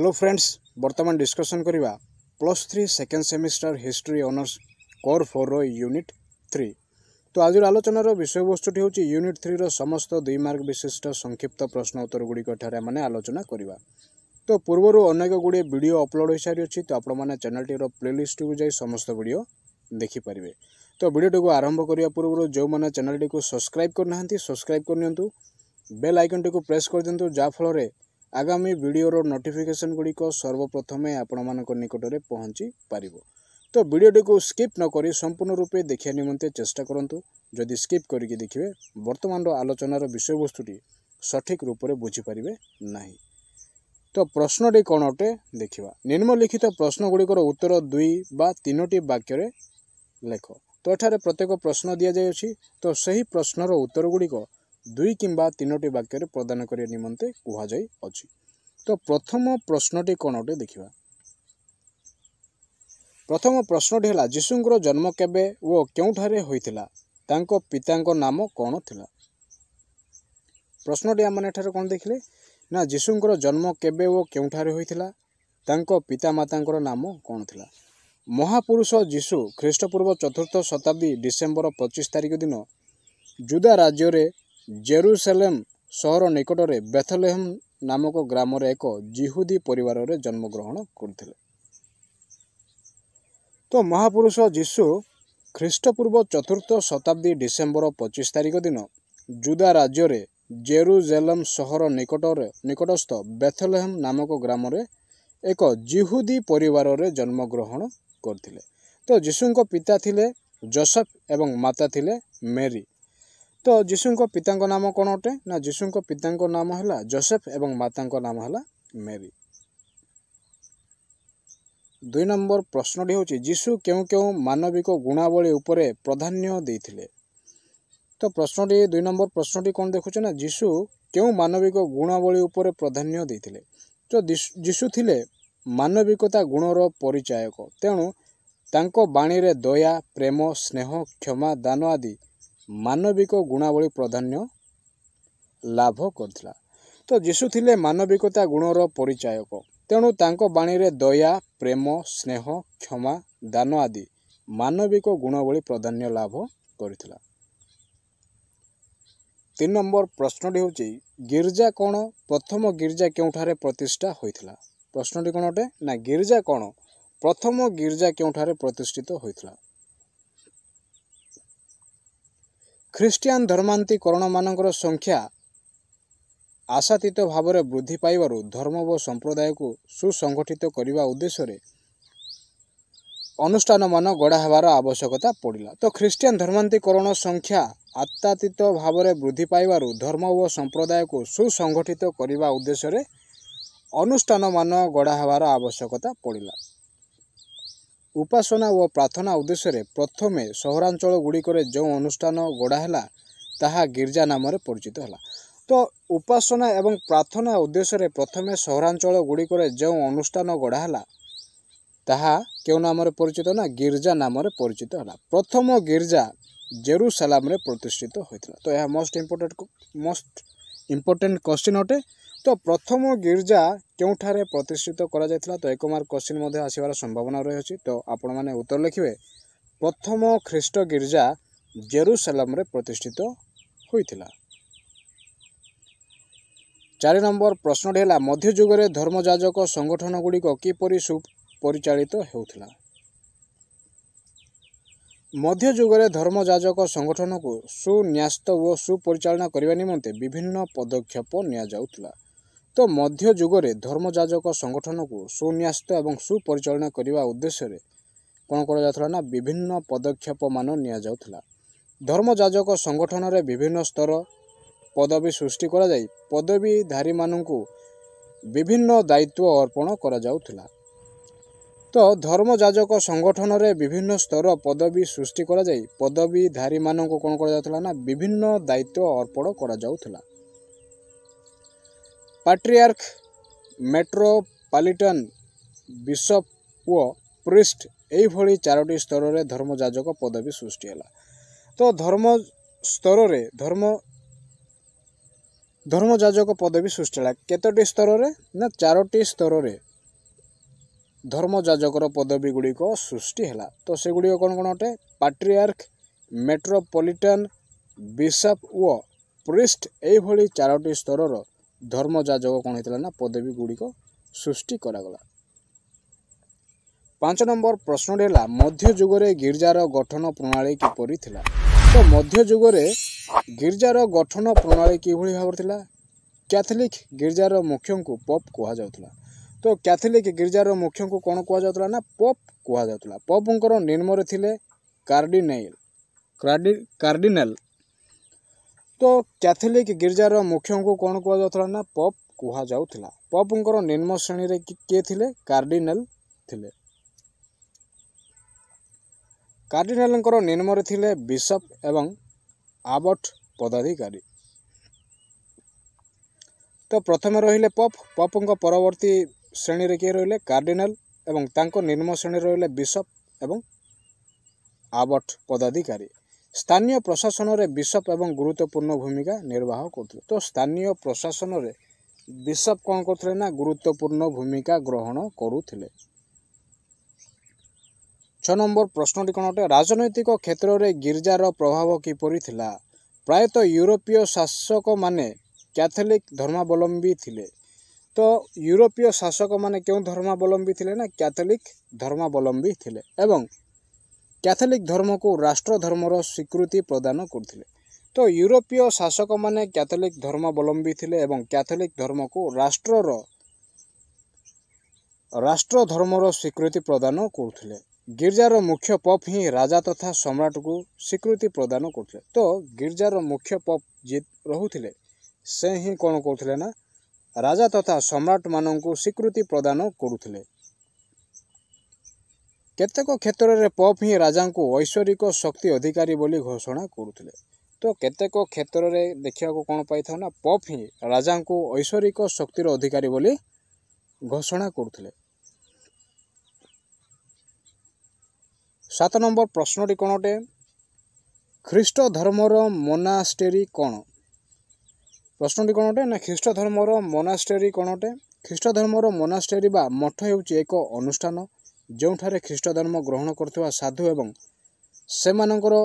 hello' friends বৰ্তমান discussion কৰিবা plus three second semester history honours কৰ ফ'ৰৰ ইউনিট থ্ৰী ত' আজিৰ আলোচনাৰ বিষয়বস্তুটি হ'ল ইউনিট থ্ৰীৰ সমস্ত দুই মাৰ্ক বিশিষ্ট সংক্ষিপ্ত প্ৰশ্ন উত্তৰগুড়িকঠাৰে মানে আলোচনা কৰিবা ত' পূৰ্বৰু অনেক গুড়িয়ে ভিডিঅ' অপলোড হৈ চাৰি অঁ আপোনাৰ চেনেলটিৰ প্লেলিষ্টটো যায় সমস্ত ভিডিঅ' দেখি পাৰিবে ত' ভিডিঅ'টো আৰম্ভ কৰিব পূৰ্বৰু যোনে চেনেলটি ছবচক্ৰাইব কৰি নাহি ছবচক্ৰাইব কৰি নিদিওঁ বেল আইকনটো প্ৰেছ কৰি দিয়ে যাৰ ফলৰে ଆଗାମୀ ଭିଡ଼ିଓର ନୋଟିଫିକେସନ୍ ଗୁଡ଼ିକ ସର୍ବପ୍ରଥମେ ଆପଣମାନଙ୍କ ନିକଟରେ ପହଞ୍ଚି ପାରିବ ତ ଭିଡ଼ିଓଟିକୁ ସ୍କିପ୍ ନକରି ସମ୍ପୂର୍ଣ୍ଣ ରୂପେ ଦେଖିବା ନିମନ୍ତେ ଚେଷ୍ଟା କରନ୍ତୁ ଯଦି ସ୍କିପ୍ କରିକି ଦେଖିବେ ବର୍ତ୍ତମାନର ଆଲୋଚନାର ବିଷୟବସ୍ତୁଟି ସଠିକ୍ ରୂପରେ ବୁଝିପାରିବେ ନାହିଁ ତ ପ୍ରଶ୍ନଟି କ'ଣ ଅଟେ ଦେଖିବା ନିମ୍ନଲିଖିତ ପ୍ରଶ୍ନଗୁଡ଼ିକର ଉତ୍ତର ଦୁଇ ବା ତିନୋଟି ବାକ୍ୟରେ ଲେଖ ତ ଏଠାରେ ପ୍ରତ୍ୟେକ ପ୍ରଶ୍ନ ଦିଆଯାଇଅଛି ତ ସେହି ପ୍ରଶ୍ନର ଉତ୍ତରଗୁଡ଼ିକ ଦୁଇ କିମ୍ବା ତିନୋଟି ବାକ୍ୟରେ ପ୍ରଦାନ କରିବା ନିମନ୍ତେ କୁହାଯାଇଅଛି ତ ପ୍ରଥମ ପ୍ରଶ୍ନଟି କ'ଣ ଅଟେ ଦେଖିବା ପ୍ରଥମ ପ୍ରଶ୍ନଟି ହେଲା ଯୀଶୁଙ୍କର ଜନ୍ମ କେବେ ଓ କେଉଁଠାରେ ହୋଇଥିଲା ତାଙ୍କ ପିତାଙ୍କ ନାମ କ'ଣ ଥିଲା ପ୍ରଶ୍ନଟି ଆମମାନେ ଏଠାରେ କ'ଣ ଦେଖିଲେ ନା ଯୀଶୁଙ୍କର ଜନ୍ମ କେବେ ଓ କେଉଁଠାରେ ହୋଇଥିଲା ତାଙ୍କ ପିତାମାତାଙ୍କର ନାମ କ'ଣ ଥିଲା ମହାପୁରୁଷ ଯୀଶୁ ଖ୍ରୀଷ୍ଟପୂର୍ବ ଚତୁର୍ଥ ଶତାବ୍ଦୀ ଡିସେମ୍ବର ପଚିଶ ତାରିଖ ଦିନ ଜୁଦା ରାଜ୍ୟରେ ଜେରୁସେଲେମ୍ ସହର ନିକଟରେ ବେଥଲେହମ୍ ନାମକ ଗ୍ରାମରେ ଏକ ଜିହୁଦୀ ପରିବାରରେ ଜନ୍ମଗ୍ରହଣ କରିଥିଲେ ତ ମହାପୁରୁଷ ଯୀଶୁ ଖ୍ରୀଷ୍ଟପୂର୍ବ ଚତୁର୍ଥ ଶତାବ୍ଦୀ ଡିସେମ୍ବର ପଚିଶ ତାରିଖ ଦିନ ଜୁଦା ରାଜ୍ୟରେ ଜେରୁଜେଲମ୍ ସହର ନିକଟରେ ନିକଟସ୍ଥ ବେଥଲେହମ୍ ନାମକ ଗ୍ରାମରେ ଏକ ଜିହୁଦୀ ପରିବାରରେ ଜନ୍ମଗ୍ରହଣ କରିଥିଲେ ତ ଯୀଶୁଙ୍କ ପିତା ଥିଲେ ଜୋସେଫ୍ ଏବଂ ମାତା ଥିଲେ ମେରି ତ ଯୀଶୁଙ୍କ ପିତାଙ୍କ ନାମ କ'ଣ ଅଟେ ନା ଯୀଶୁଙ୍କ ପିତାଙ୍କ ନାମ ହେଲା ଜୋସେଫ୍ ଏବଂ ମାତାଙ୍କ ନାମ ହେଲା ମେରି ଦୁଇ ନମ୍ବର ପ୍ରଶ୍ନଟି ହେଉଛି ଯୀଶୁ କେଉଁ କେଉଁ ମାନବିକ ଗୁଣାବଳୀ ଉପରେ ପ୍ରାଧାନ୍ୟ ଦେଇଥିଲେ ତ ପ୍ରଶ୍ନଟି ଦୁଇ ନମ୍ବର ପ୍ରଶ୍ନଟି କ'ଣ ଦେଖୁଛେ ନା ଯୀଶୁ କେଉଁ ମାନବିକ ଗୁଣାବଳୀ ଉପରେ ପ୍ରାଧାନ୍ୟ ଦେଇଥିଲେ ତ ଯୀଶୁ ଥିଲେ ମାନବିକତା ଗୁଣର ପରିଚାୟକ ତେଣୁ ତାଙ୍କ ବାଣୀରେ ଦୟା ପ୍ରେମ ସ୍ନେହ କ୍ଷମା ଦାନ ଆଦି ମାନବିକ ଗୁଣାବଳୀ ପ୍ରାଧାନ୍ୟ ଲାଭ କରିଥିଲା ତ ଯୀଶୁ ଥିଲେ ମାନବିକତା ଗୁଣର ପରିଚାୟକ ତେଣୁ ତାଙ୍କ ବାଣୀରେ ଦୟା ପ୍ରେମ ସ୍ନେହ କ୍ଷମା ଦାନ ଆଦି ମାନବିକ ଗୁଣବଳୀ ପ୍ରାଧାନ୍ୟ ଲାଭ କରିଥିଲା ତିନି ନମ୍ବର ପ୍ରଶ୍ନଟି ହେଉଛି ଗୀର୍ଜା କ'ଣ ପ୍ରଥମ ଗୀର୍ଜା କେଉଁଠାରେ ପ୍ରତିଷ୍ଠା ହୋଇଥିଲା ପ୍ରଶ୍ନଟି କ'ଣ ଅଟେ ନା ଗୀର୍ଜା କ'ଣ ପ୍ରଥମ ଗୀର୍ଜା କେଉଁଠାରେ ପ୍ରତିଷ୍ଠିତ ହୋଇଥିଲା ଖ୍ରୀଷ୍ଟିଆନ ଧର୍ମାନ୍ତିକରଣମାନଙ୍କର ସଂଖ୍ୟା ଆଶାତୀତ ଭାବରେ ବୃଦ୍ଧି ପାଇବାରୁ ଧର୍ମ ଓ ସମ୍ପ୍ରଦାୟକୁ ସୁସଂଗଠିତ କରିବା ଉଦ୍ଦେଶ୍ୟରେ ଅନୁଷ୍ଠାନମାନ ଗଢ଼ା ହେବାର ଆବଶ୍ୟକତା ପଡ଼ିଲା ତ ଖ୍ରୀଷ୍ଟିଆନ ଧର୍ମାନ୍ତିକରଣ ସଂଖ୍ୟା ଆତ୍ମାତୀତ ଭାବରେ ବୃଦ୍ଧି ପାଇବାରୁ ଧର୍ମ ଓ ସମ୍ପ୍ରଦାୟକୁ ସୁସଂଗଠିତ କରିବା ଉଦ୍ଦେଶ୍ୟରେ ଅନୁଷ୍ଠାନମାନ ଗଢ଼ା ହେବାର ଆବଶ୍ୟକତା ପଡ଼ିଲା ଉପାସନା ଓ ପ୍ରାର୍ଥନା ଉଦ୍ଦେଶ୍ୟରେ ପ୍ରଥମେ ସହରାଞ୍ଚଳ ଗୁଡ଼ିକରେ ଯେଉଁ ଅନୁଷ୍ଠାନ ଗଢ଼ା ହେଲା ତାହା ଗିର୍ଜା ନାମରେ ପରିଚିତ ହେଲା ତ ଉପାସନା ଏବଂ ପ୍ରାର୍ଥନା ଉଦ୍ଦେଶ୍ୟରେ ପ୍ରଥମେ ସହରାଞ୍ଚଳ ଗୁଡ଼ିକରେ ଯେଉଁ ଅନୁଷ୍ଠାନ ଗଢ଼ା ହେଲା ତାହା କେଉଁ ନାମରେ ପରିଚିତ ନା ଗିର୍ଜା ନାମରେ ପରିଚିତ ହେଲା ପ୍ରଥମ ଗିର୍ଜା ଜେରୁସାଲାମରେ ପ୍ରତିଷ୍ଠିତ ହୋଇଥିଲା ତ ଏହା most important most important question ଅଟେ ତ ପ୍ରଥମ ଗିର୍ଜା କେଉଁଠାରେ ପ୍ରତିଷ୍ଠିତ କରାଯାଇଥିଲା ତ ଏକ ମାର୍କ କୋଶ୍ଚିନ୍ ମଧ୍ୟ ଆସିବାର ସମ୍ଭାବନା ରହିଅଛି ତ ଆପଣମାନେ ଉତ୍ତର ଲେଖିବେ ପ୍ରଥମ ଖ୍ରୀଷ୍ଟ ଗିର୍ଜା ଜେରୁସାଲାମରେ ପ୍ରତିଷ୍ଠିତ ହୋଇଥିଲା ଚାରି ନମ୍ବର ପ୍ରଶ୍ନଟି ହେଲା ମଧ୍ୟଯୁଗରେ ଧର୍ମଯାଜକ ସଂଗଠନଗୁଡ଼ିକ କିପରି ସୁପରିଚାଳିତ ହେଉଥିଲା ମଧ୍ୟଯୁଗରେ ଧର୍ମଯାଜକ ସଂଗଠନକୁ ସୁନ୍ୟାସ୍ତ ଓ ସୁପରିଚାଳନା କରିବା ନିମନ୍ତେ ବିଭିନ୍ନ ପଦକ୍ଷେପ ନିଆଯାଉଥିଲା ତ ମଧ୍ୟ ମଧ୍ୟଯୁଗରେ ଧର୍ମଯାଜକ ସଂଗଠନକୁ ସୁନ୍ୟାସ୍ତ ଏବଂ ସୁପରିଚାଳନା କରିବା ଉଦ୍ଦେଶ୍ୟରେ କ'ଣ କରାଯାଉଥିଲା ନା ବିଭିନ୍ନ ପଦକ୍ଷେପମାନ ନିଆଯାଉଥିଲା ଧର୍ମଯାଜକ ସଂଗଠନରେ ବିଭିନ୍ନ ସ୍ତର ପଦବୀ ସୃଷ୍ଟି କରାଯାଇ ପଦବୀଧାରୀମାନଙ୍କୁ ବିଭିନ୍ନ ଦାୟିତ୍ୱ ଅର୍ପଣ କରାଯାଉଥିଲା ତ ଧର୍ମଯାଜକ ସଂଗଠନରେ ବିଭିନ୍ନ ସ୍ତର ପଦବୀ ସୃଷ୍ଟି କରାଯାଇ ପଦବୀଧାରୀମାନଙ୍କୁ କ'ଣ କରାଯାଉଥିଲା ନା ବିଭିନ୍ନ ଦାୟିତ୍ୱ ଅର୍ପଣ କରାଯାଉଥିଲା ପାଟ୍ରିଆର୍କ ମେଟ୍ରୋପାଲିଟାନ୍ ବିଶପ୍ ଓ ପ୍ରିଷ୍ଟ ଏହିଭଳି ଚାରୋଟି ସ୍ତରରେ ଧର୍ମଯାଜକ ପଦବୀ ସୃଷ୍ଟି ହେଲା ତ ଧର୍ମ ସ୍ତରରେ ଧର୍ମ ଧର୍ମଯାଜକ ପଦବୀ ସୃଷ୍ଟି ହେଲା କେତୋଟି ସ୍ତରରେ ନା ଚାରୋଟି ସ୍ତରରେ ଧର୍ମଯାଜକର ପଦବୀ ଗୁଡ଼ିକ ସୃଷ୍ଟି ହେଲା ତ ସେଗୁଡ଼ିକ କ'ଣ କ'ଣ ଅଟେ ପାଟ୍ରିଆର୍କ ମେଟ୍ରୋପଲିଟାନ୍ ବିଶପ୍ ଓ ପ୍ରିଷ୍ଟ ଏହିଭଳି ଚାରୋଟି ସ୍ତରର ଧର୍ମଯାଜକ କ'ଣ ହେଇଥିଲା ନା ପଦବୀ ଗୁଡ଼ିକ ସୃଷ୍ଟି କରାଗଲା ପାଞ୍ଚ ନମ୍ବର ପ୍ରଶ୍ନଟି ହେଲା ମଧ୍ୟଯୁଗରେ ଗିର୍ଜାର ଗଠନ ପ୍ରଣାଳୀ କିପରି ଥିଲା ତ ମଧ୍ୟଯୁଗରେ ଗିର୍ଜାର ଗଠନ ପ୍ରଣାଳୀ କିଭଳି ଭାବରେ ଥିଲା କ୍ୟାଥୋଲିକ୍ ଗିର୍ଜାର ମୁଖ୍ୟଙ୍କୁ ପପ୍ କୁହାଯାଉଥିଲା ତ କ୍ୟାଥୋଲିକ୍ ଗିର୍ଜାର ମୁଖ୍ୟଙ୍କୁ କ'ଣ କୁହାଯାଉଥିଲା ନା ପପ୍ କୁହାଯାଉଥିଲା ପପ୍ଙ୍କର ନିମ୍ନରେ ଥିଲେ କାର୍ଡ଼ିନେଲ୍ କାର୍ଡି କାର୍ଡ଼ିନାଲ୍ ତ କ୍ୟାଥୋଲିକ୍ ଗିର୍ଜାର ମୁଖ୍ୟଙ୍କୁ କ'ଣ କୁହାଯାଉଥିଲା ନା ପପ୍ କୁହାଯାଉଥିଲା ପପ୍ଙ୍କର ନିମ୍ନ ଶ୍ରେଣୀରେ କିଏ ଥିଲେ କାର୍ଡ଼ିନାଲ୍ ଥିଲେ କାର୍ଡ଼ିନାଲ୍ଙ୍କର ନିମ୍ନରେ ଥିଲେ ବିଶପ୍ ଏବଂ ଆବଟ୍ ପଦାଧିକାରୀ ତ ପ୍ରଥମେ ରହିଲେ ପପ୍ ପପ୍ଙ୍କ ପରବର୍ତ୍ତୀ ଶ୍ରେଣୀରେ କିଏ ରହିଲେ କାର୍ଡ଼ିନାଲ୍ ଏବଂ ତାଙ୍କ ନିମ୍ନ ଶ୍ରେଣୀରେ ରହିଲେ ବିଶପ୍ ଏବଂ ଆବଟ୍ ପଦାଧିକାରୀ ସ୍ଥାନୀୟ ପ୍ରଶାସନରେ ବିଶପ୍ ଏବଂ ଗୁରୁତ୍ୱପୂର୍ଣ୍ଣ ଭୂମିକା ନିର୍ବାହ କରୁଥିଲେ ତ ସ୍ଥାନୀୟ ପ୍ରଶାସନରେ ବିଶପ୍ କ'ଣ କରୁଥିଲେ ନା ଗୁରୁତ୍ୱପୂର୍ଣ୍ଣ ଭୂମିକା ଗ୍ରହଣ କରୁଥିଲେ ଛଅ ନମ୍ବର ପ୍ରଶ୍ନଟି କ'ଣ ଅଟେ ରାଜନୈତିକ କ୍ଷେତ୍ରରେ ଗିର୍ଜାର ପ୍ରଭାବ କିପରି ଥିଲା ପ୍ରାୟତଃ ୟୁରୋପୀୟ ଶାସକମାନେ କ୍ୟାଥୋଲିକ୍ ଧର୍ମାବଲମ୍ବୀ ଥିଲେ ତ ୟୁରୋପୀୟ ଶାସକମାନେ କେଉଁ ଧର୍ମାବଲମ୍ବୀ ଥିଲେ ନା କ୍ୟାଥୋଲିକ୍ ଧର୍ମାବଲମ୍ବୀ ଥିଲେ ଏବଂ କ୍ୟାଥଲିକ୍ ଧର୍ମକୁ ରାଷ୍ଟ୍ର ଧର୍ମର ସ୍ୱୀକୃତି ପ୍ରଦାନ କରୁଥିଲେ ତ ୟୁରୋପୀୟ ଶାସକମାନେ କ୍ୟାଥଲିକ୍ ଧର୍ମାବଲମ୍ବୀ ଥିଲେ ଏବଂ କ୍ୟାଥଲିକ୍ ଧର୍ମକୁ ରାଷ୍ଟ୍ରର ରାଷ୍ଟ୍ର ଧର୍ମର ସ୍ୱୀକୃତି ପ୍ରଦାନ କରୁଥିଲେ ଗିର୍ଜାର ମୁଖ୍ୟ ପପ୍ ହିଁ ରାଜା ତଥା ସମ୍ରାଟକୁ ସ୍ୱୀକୃତି ପ୍ରଦାନ କରୁଥିଲେ ତ ଗିର୍ଜାର ମୁଖ୍ୟ ପପ୍ ଯିଏ ରହୁଥିଲେ ସେ ହିଁ କ'ଣ କରୁଥିଲେ ନା ରାଜା ତଥା ସମ୍ରାଟମାନଙ୍କୁ ସ୍ୱୀକୃତି ପ୍ରଦାନ କରୁଥିଲେ କେତେକ କ୍ଷେତ୍ରରେ ପପ୍ ହିଁ ରାଜାଙ୍କୁ ଐଶ୍ୱରିକ ଶକ୍ତି ଅଧିକାରୀ ବୋଲି ଘୋଷଣା କରୁଥିଲେ ତ କେତେକ କ୍ଷେତ୍ରରେ ଦେଖିବାକୁ କ'ଣ ପାଇଥାଉ ନା ପପ୍ ହିଁ ରାଜାଙ୍କୁ ଐଶ୍ୱରିକ ଶକ୍ତିର ଅଧିକାରୀ ବୋଲି ଘୋଷଣା କରୁଥିଲେ ସାତ ନମ୍ବର ପ୍ରଶ୍ନଟି କ'ଣ ଅଟେ ଖ୍ରୀଷ୍ଟ ଧର୍ମର ମୋନାଷ୍ଟେରୀ କ'ଣ ପ୍ରଶ୍ନଟି କ'ଣ ଅଟେ ନା ଖ୍ରୀଷ୍ଟ ଧର୍ମର ମୋନାଷ୍ଟେରୀ କ'ଣ ଅଟେ ଖ୍ରୀଷ୍ଟ ଧର୍ମର ମୋନାଷ୍ଟେରୀ ବା ମଠ ହେଉଛି ଏକ ଅନୁଷ୍ଠାନ ଯେଉଁଠାରେ ଖ୍ରୀଷ୍ଟ ଧର୍ମ ଗ୍ରହଣ କରୁଥିବା ସାଧୁ ଏବଂ ସେମାନଙ୍କର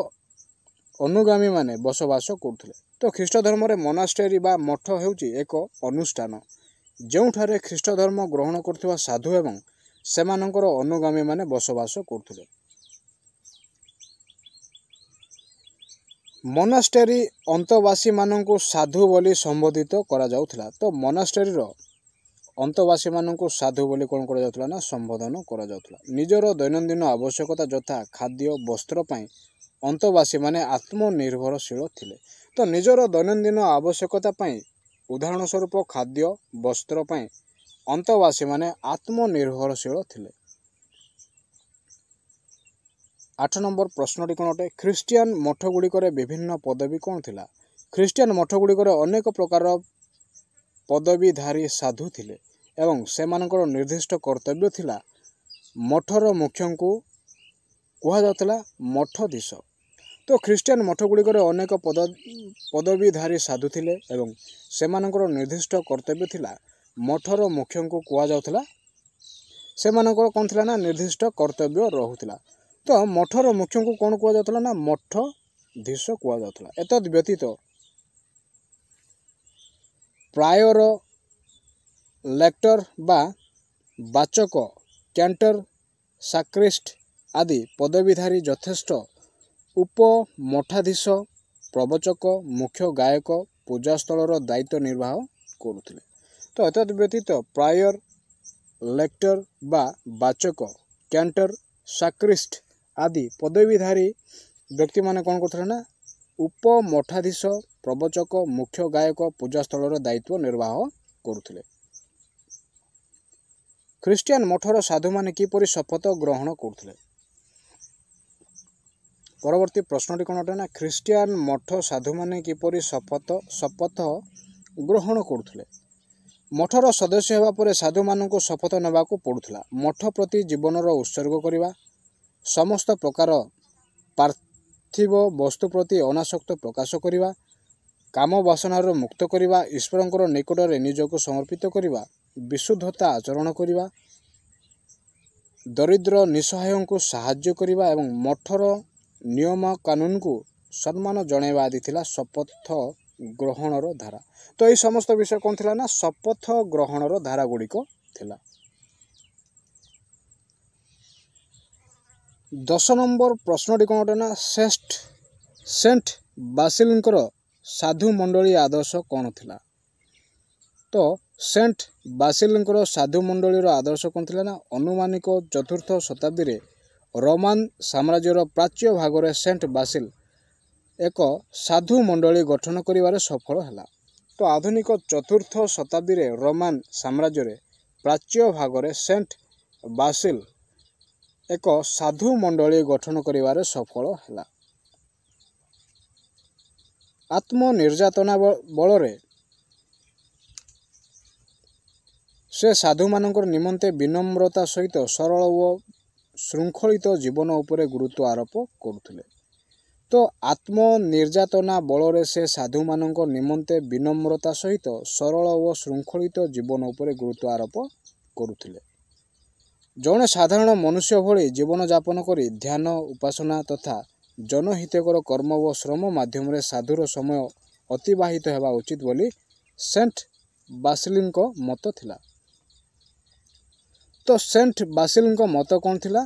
ଅନୁଗାମୀମାନେ ବସବାସ କରୁଥିଲେ ତ ଖ୍ରୀଷ୍ଟ ଧର୍ମରେ ମୋନାଷ୍ଟେରୀ ବା ମଠ ହେଉଛି ଏକ ଅନୁଷ୍ଠାନ ଯେଉଁଠାରେ ଖ୍ରୀଷ୍ଟଧର୍ମ ଗ୍ରହଣ କରୁଥିବା ସାଧୁ ଏବଂ ସେମାନଙ୍କର ଅନୁଗାମୀମାନେ ବସବାସ କରୁଥିଲେ ମନାଷ୍ଟେରୀ ଅନ୍ତବାସୀମାନଙ୍କୁ ସାଧୁ ବୋଲି ସମ୍ବୋଧିତ କରାଯାଉଥିଲା ତ ମୋନାଷ୍ଟେରୀର ଅନ୍ତବାସୀମାନଙ୍କୁ ସାଧୁ ବୋଲି କ'ଣ କରାଯାଉଥିଲା ନା ସମ୍ବୋଧନ କରାଯାଉଥିଲା ନିଜର ଦୈନନ୍ଦିନ ଆବଶ୍ୟକତା ଯଥା ଖାଦ୍ୟ ବସ୍ତ୍ର ପାଇଁ ଅନ୍ତବାସୀମାନେ ଆତ୍ମନିର୍ଭରଶୀଳ ଥିଲେ ତ ନିଜର ଦୈନନ୍ଦିନ ଆବଶ୍ୟକତା ପାଇଁ ଉଦାହରଣ ସ୍ୱରୂପ ଖାଦ୍ୟ ବସ୍ତ୍ର ପାଇଁ ଅନ୍ତବାସୀମାନେ ଆତ୍ମନିର୍ଭରଶୀଳ ଥିଲେ ଆଠ ନମ୍ବର ପ୍ରଶ୍ନଟି କ'ଣ ଅଟେ ଖ୍ରୀଷ୍ଟିଆନ ମଠଗୁଡ଼ିକରେ ବିଭିନ୍ନ ପଦବୀ କ'ଣ ଥିଲା ଖ୍ରୀଷ୍ଟିଆନ ମଠଗୁଡ଼ିକରେ ଅନେକ ପ୍ରକାର ପଦବୀଧାରୀ ସାଧୁ ଥିଲେ ଏବଂ ସେମାନଙ୍କର ନିର୍ଦ୍ଦିଷ୍ଟ କର୍ତ୍ତବ୍ୟ ଥିଲା ମଠର ମୁଖ୍ୟଙ୍କୁ କୁହାଯାଉଥିଲା ମଠଧୀଶ ତ ଖ୍ରୀଷ୍ଟିଆନ ମଠଗୁଡ଼ିକରେ ଅନେକ ପଦ ପଦବୀଧାରୀ ସାଧୁ ଥିଲେ ଏବଂ ସେମାନଙ୍କର ନିର୍ଦ୍ଦିଷ୍ଟ କର୍ତ୍ତବ୍ୟ ଥିଲା ମଠର ମୁଖ୍ୟଙ୍କୁ କୁହାଯାଉଥିଲା ସେମାନଙ୍କର କ'ଣ ଥିଲା ନା ନିର୍ଦ୍ଦିଷ୍ଟ କର୍ତ୍ତବ୍ୟ ରହୁଥିଲା ତ ମଠର ମୁଖ୍ୟଙ୍କୁ କ'ଣ କୁହାଯାଉଥିଲା ନା ମଠଧୀଶ କୁହାଯାଉଥିଲା ଏତଦ୍ ବ୍ୟତୀତ ପ୍ରାୟର লেক্টর বা বাচক ক্যান্টর সাক্রিস্ট ଆଦି ପଦବୀଧାରୀ ଯଥେଷ୍ଟ ଉପମଠାଧୀଶ ପ୍ରବଚକ ମୁଖ୍ୟ ଗାୟକ ପୂଜାସ୍ଥଳର ଦାୟିତ୍ୱ ନିର୍ବାହ କରୁଥିଲେ ତ ଏତଦ୍ ବ୍ୟତୀତ ପ୍ରାୟର ଲେକ୍ଟର ବା ବାଚକ କ୍ୟାଣ୍ଟର ସାକ୍ରିଷ୍ଟ ଆଦି ପଦବୀଧାରୀ ବ୍ୟକ୍ତିମାନେ କ'ଣ କରୁଥିଲେ ନା ଉପମଠାଧୀଶ ପ୍ରବଚକ ମୁଖ୍ୟ ଗାୟକ ପୂଜାସ୍ଥଳର ଦାୟିତ୍ୱ ନିର୍ବାହ କରୁଥିଲେ ଖ୍ରୀଷ୍ଟିଆନ ମଠର ସାଧୁମାନେ କିପରି ଶପଥ ଗ୍ରହଣ କରୁଥିଲେ ପରବର୍ତ୍ତୀ ପ୍ରଶ୍ନଟି କ'ଣ ଅଟେ ନା ଖ୍ରୀଷ୍ଟିଆନ ମଠ ସାଧୁମାନେ କିପରି ଶପଥ ଶପଥ ଗ୍ରହଣ କରୁଥିଲେ ମଠର ସଦସ୍ୟ ହେବା ପରେ ସାଧୁମାନଙ୍କୁ ଶପଥ ନେବାକୁ ପଡ଼ୁଥିଲା ମଠ ପ୍ରତି ଜୀବନର ଉତ୍ସର୍ଗ କରିବା ସମସ୍ତ ପ୍ରକାର ପାର୍ଥିବ ବସ୍ତୁ ପ୍ରତି ଅନାସକ୍ତ ପ୍ରକାଶ କରିବା କାମ ବାସନାରୁ ମୁକ୍ତ କରିବା ଈଶ୍ୱରଙ୍କର ନିକଟରେ ନିଜକୁ ସମର୍ପିତ କରିବା ବିଶୁଦ୍ଧତା ଆଚରଣ କରିବା ଦରିଦ୍ର ନିଃସହାୟଙ୍କୁ ସାହାଯ୍ୟ କରିବା ଏବଂ ମଠର ନିୟମ କାନୁନକୁ ସମ୍ମାନ ଜଣାଇବା ଆଦି ଥିଲା ଶପଥ ଗ୍ରହଣର ଧାରା ତ ଏହି ସମସ୍ତ ବିଷୟ କ'ଣ ଥିଲା ନା ଶପଥ ଗ୍ରହଣର ଧାରାଗୁଡ଼ିକ ଥିଲା ଦଶ ନମ୍ବର ପ୍ରଶ୍ନଟି କ'ଣ ଗୋଟେ ନା ସେଷ୍ଟ ସେଣ୍ଟ ବାସିଲଙ୍କର ସାଧୁ ମଣ୍ଡଳୀ ଆଦର୍ଶ କ'ଣ ଥିଲା ତ ସେଣ୍ଟ ବାସିଲଙ୍କର ସାଧୁ ମଣ୍ଡଳୀର ଆଦର୍ଶ କ'ଣ ଥିଲା ନା ଅନୁମାନିକ ଚତୁର୍ଥ ଶତାବ୍ଦୀରେ ରୋମାନ ସାମ୍ରାଜ୍ୟର ପ୍ରାଚ୍ୟ ଭାଗରେ ସେଣ୍ଟ ବାସିଲ ଏକ ସାଧୁ ମଣ୍ଡଳୀ ଗଠନ କରିବାରେ ସଫଳ ହେଲା ତ ଆଧୁନିକ ଚତୁର୍ଥ ଶତାବ୍ଦୀରେ ରୋମାନ ସାମ୍ରାଜ୍ୟରେ ପ୍ରାଚ୍ୟ ଭାଗରେ ସେଣ୍ଟ ବାସିଲ ଏକ ସାଧୁ ମଣ୍ଡଳୀ ଗଠନ କରିବାରେ ସଫଳ ହେଲା ଆତ୍ମନିର୍ଯାତନା ବଳରେ ସେ ସାଧୁମାନଙ୍କର ନିମନ୍ତେ ବିନମ୍ରତା ସହିତ ସରଳ ଓ ଶୃଙ୍ଖଳିତ ଜୀବନ ଉପରେ ଗୁରୁତ୍ୱ ଆରୋପ କରୁଥିଲେ ତ ଆତ୍ମନିର୍ଯାତନା ବଳରେ ସେ ସାଧୁମାନଙ୍କ ନିମନ୍ତେ ବିନମ୍ରତା ସହିତ ସରଳ ଓ ଶୃଙ୍ଖଳିତ ଜୀବନ ଉପରେ ଗୁରୁତ୍ୱ ଆରୋପ କରୁଥିଲେ ଜଣେ ସାଧାରଣ ମନୁଷ୍ୟ ଭଳି ଜୀବନଯାପନ କରି ଧ୍ୟାନ ଉପାସନା ତଥା ଜନହିତକର କର୍ମ ଓ ଶ୍ରମ ମାଧ୍ୟମରେ ସାଧୁର ସମୟ ଅତିବାହିତ ହେବା ଉଚିତ ବୋଲି ସେଣ୍ଟ ବାସିଲିଙ୍କ ମତ ଥିଲା ତ ସେଣ୍ଟ ବାସିଲିଙ୍କ ମତ କ'ଣ ଥିଲା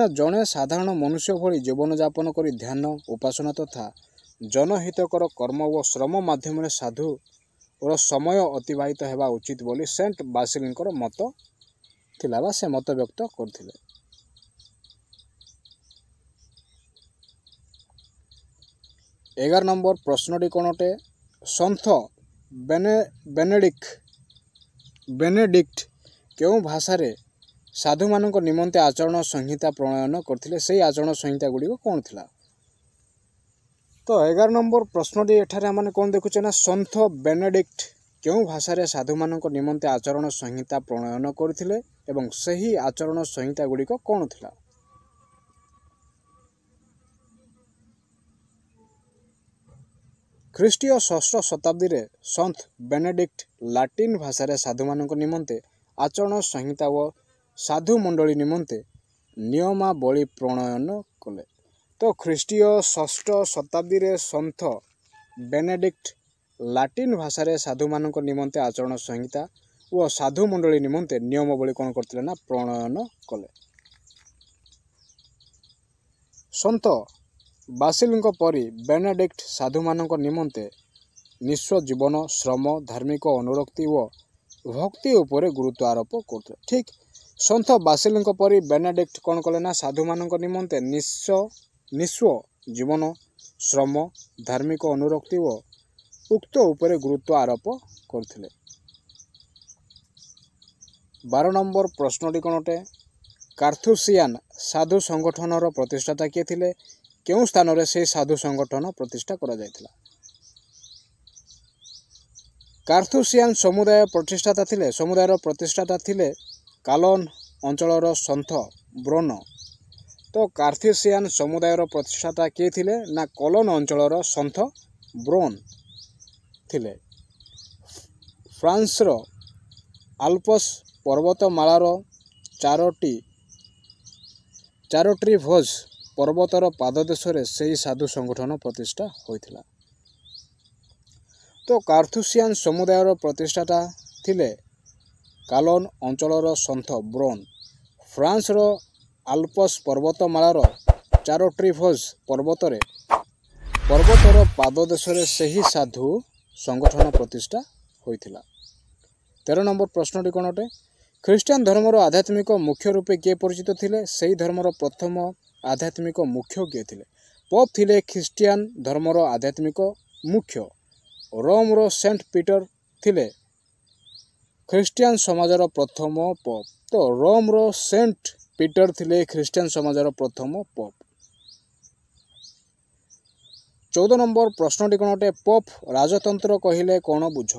ନା ଜଣେ ସାଧାରଣ ମନୁଷ୍ୟ ଭଳି ଜୀବନଯାପନ କରି ଧ୍ୟାନ ଉପାସନା ତଥା ଜନହିତକର କର୍ମ ଓ ଶ୍ରମ ମାଧ୍ୟମରେ ସାଧୁର ସମୟ ଅତିବାହିତ ହେବା ଉଚିତ ବୋଲି ସେଣ୍ଟ ବାସିଲିଙ୍କର ମତ ଥିଲା ବା ସେ ମତବ୍ୟକ୍ତ କରିଥିଲେ এগারো নম্বর প্রশ্নটি কোন সন্থ বেনে বেনেডিক বেনেডিক্ট কেউ ভাষার সাধু মান নিমন্তে আচরণ সংহিতা প্রণয়ন করলে সেই আচরণ সংহিতা গুড়ি কোণ লা তো এগারো নম্বর প্রশ্নটি এখানে আমি কোণ দেখুছে না সন্থ বেনেডিক্ট কেউ ভাষার সাধু মান নিমন্তে আচরণ সংহিতা প্রণয়ন করলে এবং সেই আচরণ সংহিতা গুড়ি কোণ লা ଖ୍ରୀଷ୍ଟୀୟ ଷଷ୍ଠ ଶତାବ୍ଦୀରେ ସନ୍ଥ ବେନେଡିକ୍ଟ ଲାଟିନ୍ ଭାଷାରେ ସାଧୁମାନଙ୍କ ନିମନ୍ତେ ଆଚରଣ ସଂହିତା ଓ ସାଧୁମଣ୍ଡଳୀ ନିମନ୍ତେ ନିୟମାବଳୀ ପ୍ରଣୟନ କଲେ ତ ଖ୍ରୀଷ୍ଟୀୟ ଷଷ୍ଠ ଶତାବ୍ଦୀରେ ସନ୍ଥ ବେନେଡିକ୍ଟ ଲାଟିନ୍ ଭାଷାରେ ସାଧୁମାନଙ୍କ ନିମନ୍ତେ ଆଚରଣ ସଂହିତା ଓ ସାଧୁମଣ୍ଡଳୀ ନିମନ୍ତେ ନିୟମାବଳୀ କ'ଣ କରିଥିଲେ ନା ପ୍ରଣୟନ କଲେ ସନ୍ଥ ବାସିଲିଙ୍କ ପରି ବେନେଡିକ୍ଟ ସାଧୁମାନଙ୍କ ନିମନ୍ତେ ନିଶ୍ୱ ଜୀବନ ଶ୍ରମ ଧାର୍ମିକ ଅନୁରକ୍ତି ଓ ଭକ୍ତି ଉପରେ ଗୁରୁତ୍ୱ ଆରୋପ କରୁଥିଲେ ଠିକ୍ ସନ୍ଥ ବାସିଲିଙ୍କ ପରି ବେନେଡିକ୍ଟ କ'ଣ କଲେ ନା ସାଧୁମାନଙ୍କ ନିମନ୍ତେ ନିଶ୍ୱ ନିଶ୍ୱ ଜୀବନ ଶ୍ରମ ଧାର୍ମିକ ଅନୁରକ୍ତି ଓ ଉକ୍ତ ଉପରେ ଗୁରୁତ୍ୱ ଆରୋପ କରୁଥିଲେ ବାର ନମ୍ବର ପ୍ରଶ୍ନଟି କ'ଣ ଅଟେ କାର୍ଥୁସିଆନ୍ ସାଧୁ ସଂଗଠନର ପ୍ରତିଷ୍ଠାତା କିଏ ଥିଲେ କେଉଁ ସ୍ଥାନରେ ସେ ସାଧୁ ସଂଗଠନ ପ୍ରତିଷ୍ଠା କରାଯାଇଥିଲା କାର୍ଥୁସିଆନ୍ ସମୁଦାୟ ପ୍ରତିଷ୍ଠାତା ଥିଲେ ସମୁଦାୟର ପ୍ରତିଷ୍ଠାତା ଥିଲେ କାଲନ୍ ଅଞ୍ଚଳର ସନ୍ଥ ବ୍ରୋନ ତ କାର୍ଥୁସିଆନ୍ ସମୁଦାୟର ପ୍ରତିଷ୍ଠାତା କିଏ ଥିଲେ ନା କଲନ୍ ଅଞ୍ଚଳର ସନ୍ଥ ବ୍ରୋନ୍ ଥିଲେ ଫ୍ରାନ୍ସର ଆଲପସ୍ ପର୍ବତମାଳାର ଚାରୋଟି ଚାରୋଟି ଭୋଜ ପର୍ବତର ପାଦ ଦେଶରେ ସେହି ସାଧୁ ସଂଗଠନ ପ୍ରତିଷ୍ଠା ହୋଇଥିଲା ତ କାର୍ଥୁସିଆନ୍ ସମୁଦାୟର ପ୍ରତିଷ୍ଠାଟା ଥିଲେ କାଲନ୍ ଅଞ୍ଚଳର ସନ୍ଥ ବ୍ରୋନ୍ ଫ୍ରାନ୍ସର ଆଲପସ୍ ପର୍ବତମାଳାର ଚାରୋଟ୍ରିଭୋଜ୍ ପର୍ବତରେ ପର୍ବତର ପାଦ ଦେଶରେ ସେହି ସାଧୁ ସଂଗଠନ ପ୍ରତିଷ୍ଠା ହୋଇଥିଲା ତେର ନମ୍ବର ପ୍ରଶ୍ନଟି କ'ଣ ଅଟେ ଖ୍ରୀଷ୍ଟିଆନ ଧର୍ମର ଆଧ୍ୟାତ୍ମିକ ମୁଖ୍ୟ ରୂପେ କିଏ ପରିଚିତ ଥିଲେ ସେହି ଧର୍ମର ପ୍ରଥମ ଆଧ୍ୟାତ୍ମିକ ମୁଖ୍ୟ କିଏ ଥିଲେ ପପ୍ ଥିଲେ ଖ୍ରୀଷ୍ଟିଆନ ଧର୍ମର ଆଧ୍ୟାତ୍ମିକ ମୁଖ୍ୟ ରୋମ୍ର ସେଣ୍ଟ ପିଟର ଥିଲେ ଖ୍ରୀଷ୍ଟିଆନ ସମାଜର ପ୍ରଥମ ପପ୍ ତ ରୋମ୍ର ସେଣ୍ଟ ପିଟର ଥିଲେ ଖ୍ରୀଷ୍ଟିଆନ ସମାଜର ପ୍ରଥମ ପପ୍ ଚଉଦ ନମ୍ବର ପ୍ରଶ୍ନଟି କ'ଣ ଅଟେ ପପ୍ ରାଜତନ୍ତ୍ର କହିଲେ କ'ଣ ବୁଝ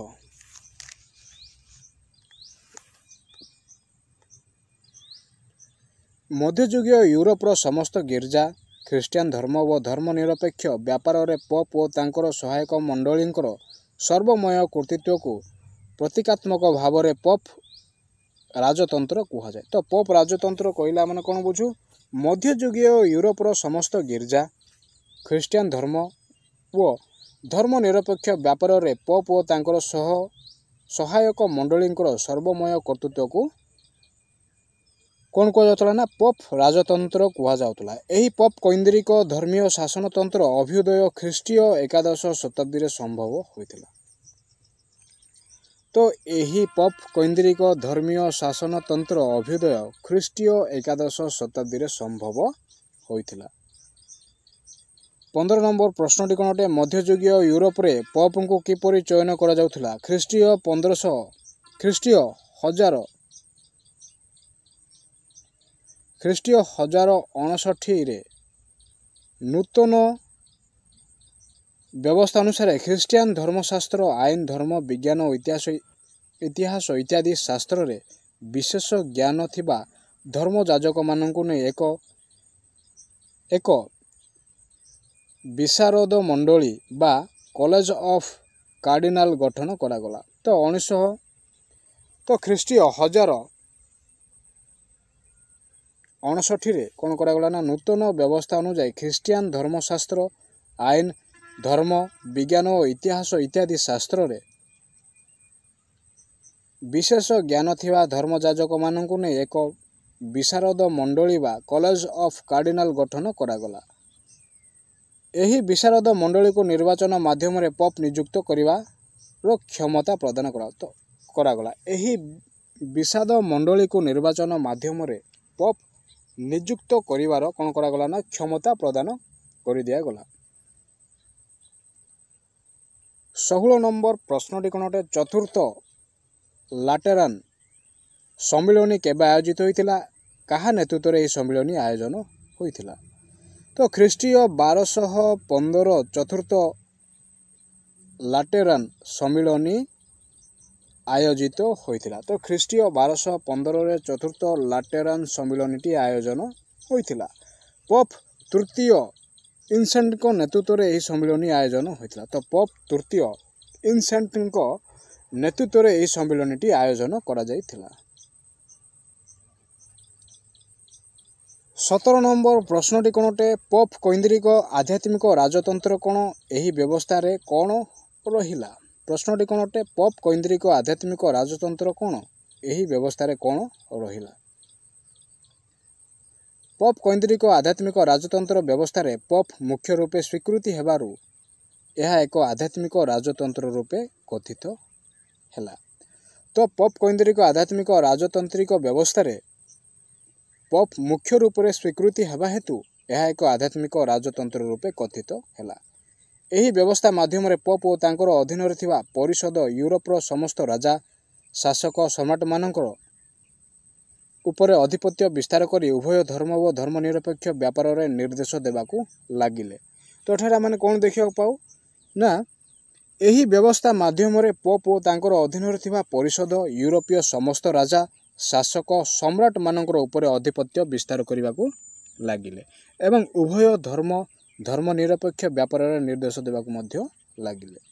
ମଧ୍ୟଯୁଗୀୟ ୟୁରୋପର ସମସ୍ତ ଗୀର୍ଜା ଖ୍ରୀଷ୍ଟିଆନ ଧର୍ମ ଓ ଧର୍ମ ନିରପେକ୍ଷ ବ୍ୟାପାରରେ ପପ୍ ଓ ତାଙ୍କର ସହାୟକ ମଣ୍ଡଳୀଙ୍କର ସର୍ବମୟ କୃତିତ୍ୱକୁ ପ୍ରତୀକାତ୍ମକ ଭାବରେ ପପ୍ ରାଜତନ୍ତ୍ର କୁହାଯାଏ ତ ପପ୍ ରାଜତନ୍ତ୍ର କହିଲେ ଆମେ କ'ଣ ବୁଝୁ ମଧ୍ୟଯୁଗୀୟ ୟୁରୋପର ସମସ୍ତ ଗୀର୍ଜା ଖ୍ରୀଷ୍ଟିଆନ ଧର୍ମ ଓ ଧର୍ମ ନିରପେକ୍ଷ ବ୍ୟାପାରରେ ପପ୍ ଓ ତାଙ୍କର ସହ ସହାୟକ ମଣ୍ଡଳୀଙ୍କର ସର୍ବମୟ କର୍ତ୍ତୃତ୍ୱକୁ କ'ଣ କୁହାଯାଉଥିଲା ନା ପପ୍ ରାଜତନ୍ତ୍ର କୁହାଯାଉଥିଲା ଏହି ପପ୍ କୈନ୍ଦ୍ରିକ ଧର୍ମୀୟ ଶାସନତନ୍ତ୍ର ଅଭ୍ୟୁଦୟ ଖ୍ରୀଷ୍ଟୀୟ ଏକାଦଶ ଶତାବ୍ଦୀରେ ସମ୍ଭବ ହୋଇଥିଲା ତ ଏହି ପପ୍ କୈନ୍ଦ୍ରିକ ଧର୍ମୀୟ ଶାସନତନ୍ତ୍ର ଅଭ୍ୟୁଦୟ ଖ୍ରୀଷ୍ଟୀୟ ଏକାଦଶ ଶତାବ୍ଦୀରେ ସମ୍ଭବ ହୋଇଥିଲା ପନ୍ଦର ନମ୍ବର ପ୍ରଶ୍ନଟି କ'ଣ ଅଟେ ମଧ୍ୟଯୁଗୀୟ ୟୁରୋପରେ ପପ୍ଙ୍କୁ କିପରି ଚୟନ କରାଯାଉଥିଲା ଖ୍ରୀଷ୍ଟୀୟ ପନ୍ଦରଶହ ଖ୍ରୀଷ୍ଟୀୟ ହଜାର ଖ୍ରୀଷ୍ଟୀୟ ହଜାର ଅଣଷଠିରେ ନୂତନ ବ୍ୟବସ୍ଥା ଅନୁସାରେ ଖ୍ରୀଷ୍ଟିଆନ ଧର୍ମଶାସ୍ତ୍ର ଆଇନ ଧର୍ମ ବିଜ୍ଞାନ ଇତିହାସ ଇତିହାସ ଇତ୍ୟାଦି ଶାସ୍ତ୍ରରେ ବିଶେଷ ଜ୍ଞାନ ଥିବା ଧର୍ମଯାଜକମାନଙ୍କୁ ନେଇ ଏକ ଏକ ବିଶାରଦ ମଣ୍ଡଳୀ ବା କଲେଜ ଅଫ୍ କାର୍ଡ଼ିନାଲ ଗଠନ କରାଗଲା ତ ଉଣେଇଶହ ତ ଖ୍ରୀଷ୍ଟୀୟ ହଜାର ଅଣଷଠିରେ କ'ଣ କରାଗଲା ନା ନୂତନ ବ୍ୟବସ୍ଥା ଅନୁଯାୟୀ ଖ୍ରୀଷ୍ଟିଆନ ଧର୍ମଶାସ୍ତ୍ର ଆଇନ ଧର୍ମ ବିଜ୍ଞାନ ଓ ଇତିହାସ ଇତ୍ୟାଦି ଶାସ୍ତ୍ରରେ ବିଶେଷ ଜ୍ଞାନ ଥିବା ଧର୍ମଯାଜକମାନଙ୍କୁ ନେଇ ଏକ ବିଶାରଦ ମଣ୍ଡଳୀ ବା କଲେଜ ଅଫ୍ କାର୍ଡ଼ିନାଲ ଗଠନ କରାଗଲା ଏହି ବିଶାରଦ ମଣ୍ଡଳୀକୁ ନିର୍ବାଚନ ମାଧ୍ୟମରେ ପପ୍ ନିଯୁକ୍ତ କରିବାର କ୍ଷମତା ପ୍ରଦାନ କରାଗଲା ଏହି ବିଷାଦ ମଣ୍ଡଳୀକୁ ନିର୍ବାଚନ ମାଧ୍ୟମରେ ପପ୍ ନିଯୁକ୍ତ କରିବାର କ'ଣ କରାଗଲା ନା କ୍ଷମତା ପ୍ରଦାନ କରିଦିଆଗଲା ଷୋହଳ ନମ୍ବର ପ୍ରଶ୍ନଟି କ'ଣ ଅଟେ ଚତୁର୍ଥ ଲାଟେରାନ୍ ସମ୍ମିଳନୀ କେବେ ଆୟୋଜିତ ହୋଇଥିଲା କାହା ନେତୃତ୍ୱରେ ଏହି ସମ୍ମିଳନୀ ଆୟୋଜନ ହୋଇଥିଲା ତ ଖ୍ରୀଷ୍ଟୀୟ ବାରଶହ ପନ୍ଦର ଚତୁର୍ଥ ଲାଟେରାନ୍ ସମ୍ମିଳନୀ ଆୟୋଜିତ ହୋଇଥିଲା ତ ଖ୍ରୀଷ୍ଟୀୟ ବାରଶହ ପନ୍ଦରରେ ଚତୁର୍ଥ ଲାଟେରାନ୍ ସମ୍ମିଳନୀଟି ଆୟୋଜନ ହୋଇଥିଲା ପପ୍ ତୃତୀୟ ଇନ୍ସେଣ୍ଟଙ୍କ ନେତୃତ୍ୱରେ ଏହି ସମ୍ମିଳନୀ ଆୟୋଜନ ହୋଇଥିଲା ତ ପପ୍ ତୃତୀୟ ଇନ୍ସେଣ୍ଟଙ୍କ ନେତୃତ୍ୱରେ ଏହି ସମ୍ମିଳନୀଟି ଆୟୋଜନ କରାଯାଇଥିଲା ସତର ନମ୍ବର ପ୍ରଶ୍ନଟି କ'ଣଟେ ପପ୍ କୈନ୍ଦ୍ରିକ ଆଧ୍ୟାତ୍ମିକ ରାଜତନ୍ତ୍ର କ'ଣ ଏହି ବ୍ୟବସ୍ଥାରେ କ'ଣ ରହିଲା ପ୍ରଶ୍ନଟି କ'ଣ ଅଟେ ପପ୍ କୈନ୍ଦ୍ରିକ ଆଧ୍ୟାତ୍ମିକ ରାଜତନ୍ତ୍ର କ'ଣ ଏହି ବ୍ୟବସ୍ଥାରେ କ'ଣ ରହିଲା ପପ୍ କୈନ୍ଦ୍ରିକ ଆଧ୍ୟାତ୍ମିକ ରାଜତନ୍ତ୍ର ବ୍ୟବସ୍ଥାରେ ପପ୍ ମୁଖ୍ୟ ରୂପେ ସ୍ୱୀକୃତି ହେବାରୁ ଏହା ଏକ ଆଧ୍ୟାତ୍ମିକ ରାଜତନ୍ତ୍ର ରୂପେ କଥିତ ହେଲା ତ ପପ୍ କୈନ୍ଦ୍ରିକ ଆଧ୍ୟାତ୍ମିକ ରାଜତାନ୍ତ୍ରିକ ବ୍ୟବସ୍ଥାରେ ପପ୍ ମୁଖ୍ୟ ରୂପରେ ସ୍ୱୀକୃତି ହେବା ହେତୁ ଏହା ଏକ ଆଧ୍ୟାତ୍ମିକ ରାଜତନ୍ତ୍ର ରୂପେ କଥିତ ହେଲା ଏହି ବ୍ୟବସ୍ଥା ମାଧ୍ୟମରେ ପୋପ୍ ଓ ତାଙ୍କର ଅଧୀନରେ ଥିବା ପରିଷଦ ୟୁରୋପର ସମସ୍ତ ରାଜା ଶାସକ ସମ୍ରାଟମାନଙ୍କର ଉପରେ ଆଧିପତ୍ୟ ବିସ୍ତାର କରି ଉଭୟ ଧର୍ମ ଓ ଧର୍ମ ନିରପେକ୍ଷ ବ୍ୟାପାରରେ ନିର୍ଦ୍ଦେଶ ଦେବାକୁ ଲାଗିଲେ ତ ଏଠାରେ ଆମେ କ'ଣ ଦେଖିବାକୁ ପାଉ ନା ଏହି ବ୍ୟବସ୍ଥା ମାଧ୍ୟମରେ ପୋପ୍ ଓ ତାଙ୍କର ଅଧୀନରେ ଥିବା ପରିଷଦ ୟୁରୋପୀୟ ସମସ୍ତ ରାଜା ଶାସକ ସମ୍ରାଟମାନଙ୍କର ଉପରେ ଆଧିପତ୍ୟ ବିସ୍ତାର କରିବାକୁ ଲାଗିଲେ ଏବଂ ଉଭୟ ଧର୍ମ ଧର୍ମନିରପେକ୍ଷ ବ୍ୟାପାରରେ ନିର୍ଦ୍ଦେଶ ଦେବାକୁ ମଧ୍ୟ ଲାଗିଲେ